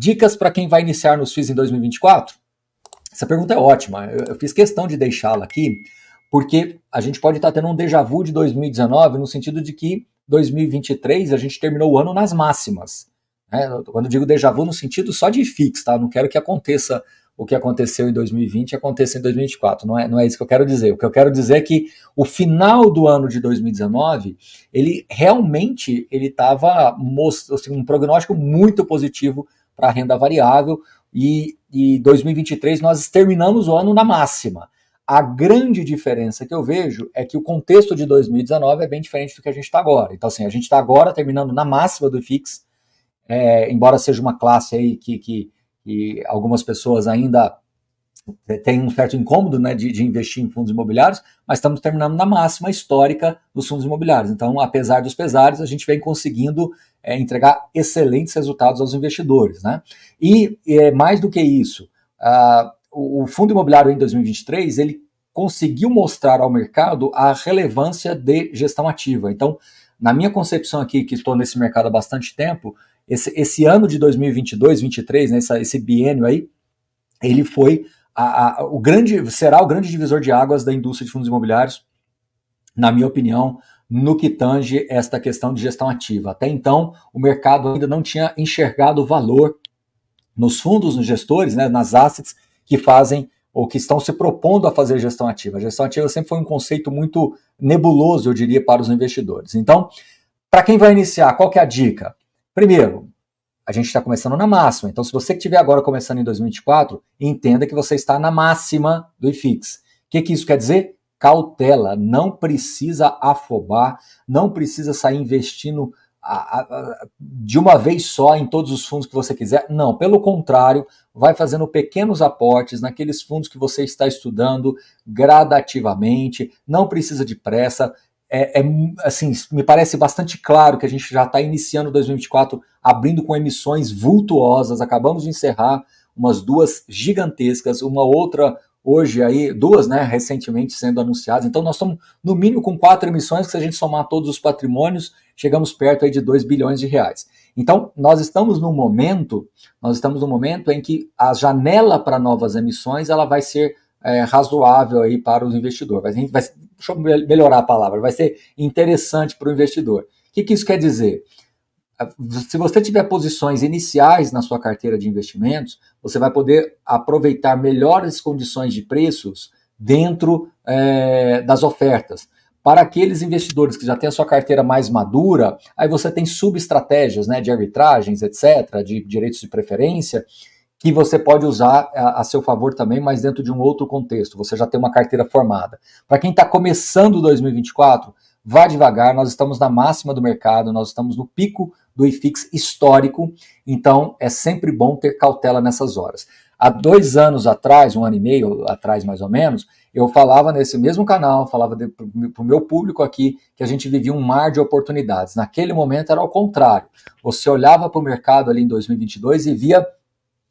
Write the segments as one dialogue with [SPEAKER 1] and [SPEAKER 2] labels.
[SPEAKER 1] Dicas para quem vai iniciar nos FIIs em 2024? Essa pergunta é ótima. Eu, eu fiz questão de deixá-la aqui, porque a gente pode estar tá tendo um déjà vu de 2019, no sentido de que 2023 a gente terminou o ano nas máximas. Né? Quando digo déjà vu, no sentido só de fix, tá? Não quero que aconteça o que aconteceu em 2020 aconteça em 2024. Não é, não é isso que eu quero dizer. O que eu quero dizer é que o final do ano de 2019, ele realmente ele estava assim, um prognóstico muito positivo para a renda variável e, e 2023 nós terminamos o ano na máxima. A grande diferença que eu vejo é que o contexto de 2019 é bem diferente do que a gente está agora. Então, assim, a gente está agora terminando na máxima do IFIX, é, embora seja uma classe aí que, que, que algumas pessoas ainda tem um certo incômodo né, de, de, investir em fundos imobiliários, mas estamos terminando na máxima histórica dos fundos imobiliários. Então, apesar dos pesares, a gente vem conseguindo é, entregar excelentes resultados aos investidores. Né? E é, mais do que isso, o, o fundo imobiliário em 2023 ele conseguiu mostrar ao mercado a relevância de gestão ativa. Então, na minha concepção aqui, que estou nesse mercado há bastante tempo, esse, esse ano de 2022, 2023, né, esse biênio aí, ele foi a, a, o grande será o grande divisor de águas da indústria de fundos imobiliários, na minha opinião, no que tange esta questão de gestão ativa. Até então, o mercado ainda não tinha enxergado o valor nos fundos, nos gestores, né, nas assets que fazem ou que estão se propondo a fazer gestão ativa. A gestão ativa sempre foi um conceito muito nebuloso, eu diria, para os investidores. Então, para quem vai iniciar, qual que é a dica? Primeiro, a gente está começando na máxima. Então, se você estiver agora começando em 2024, entenda que você está na máxima do IFIX. O que, que isso quer dizer? Cautela. Não precisa afobar, não precisa sair investindo a, a, a, de uma vez só em todos os fundos que você quiser. Não, pelo contrário, vai fazendo pequenos aportes naqueles fundos que você está estudando gradativamente, não precisa de pressa. É, é assim, me parece bastante claro que a gente já está iniciando 2024 abrindo com emissões vultuosas. Acabamos de encerrar umas duas gigantescas, uma outra hoje aí, duas, né, recentemente sendo anunciadas. Então nós estamos no mínimo com quatro emissões, que se a gente somar todos os patrimônios, chegamos perto aí de 2 bilhões de reais. Então, nós estamos num momento, nós estamos num momento em que a janela para novas emissões, ela vai ser é, razoável aí para o investidor. Vai, vai, deixa eu melhorar a palavra, vai ser interessante para o investidor. O que, que isso quer dizer? se você tiver posições iniciais na sua carteira de investimentos, você vai poder aproveitar melhores condições de preços dentro é, das ofertas. Para aqueles investidores que já têm a sua carteira mais madura, aí você tem subestratégias né, de arbitragens, etc., de direitos de preferência, que você pode usar a, a, seu favor também, mas dentro de um outro contexto. Você já tem uma carteira formada. Para quem está começando 2024, vá devagar, nós estamos na máxima do mercado, nós estamos no pico do IFIX histórico, então é sempre bom ter cautela nessas horas. Há dois anos atrás, um ano e meio atrás mais ou menos, eu falava nesse mesmo canal, falava para o meu público aqui, que a gente vivia um mar de oportunidades. Naquele momento era ao contrário. Você olhava para o mercado ali em 2022 e via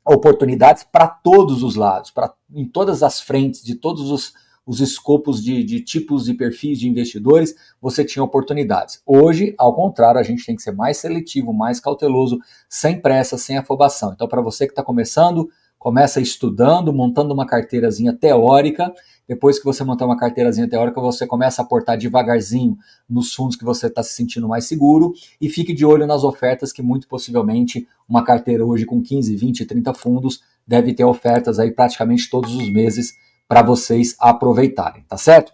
[SPEAKER 1] oportunidades para todos os lados, pra, em todas as frentes, de todos os os escopos de, de tipos e perfis de investidores, você tinha oportunidades. Hoje, ao contrário, a gente tem que ser mais seletivo, mais cauteloso, sem pressa, sem afobação. Então, para você que está começando, começa estudando, montando uma carteirazinha teórica. Depois que você montar uma carteirazinha teórica, você começa a aportar devagarzinho nos fundos que você está se sentindo mais seguro e fique de olho nas ofertas que muito possivelmente uma carteira hoje com 15, 20, 30 fundos deve ter ofertas aí praticamente todos os meses para vocês aproveitarem, tá certo?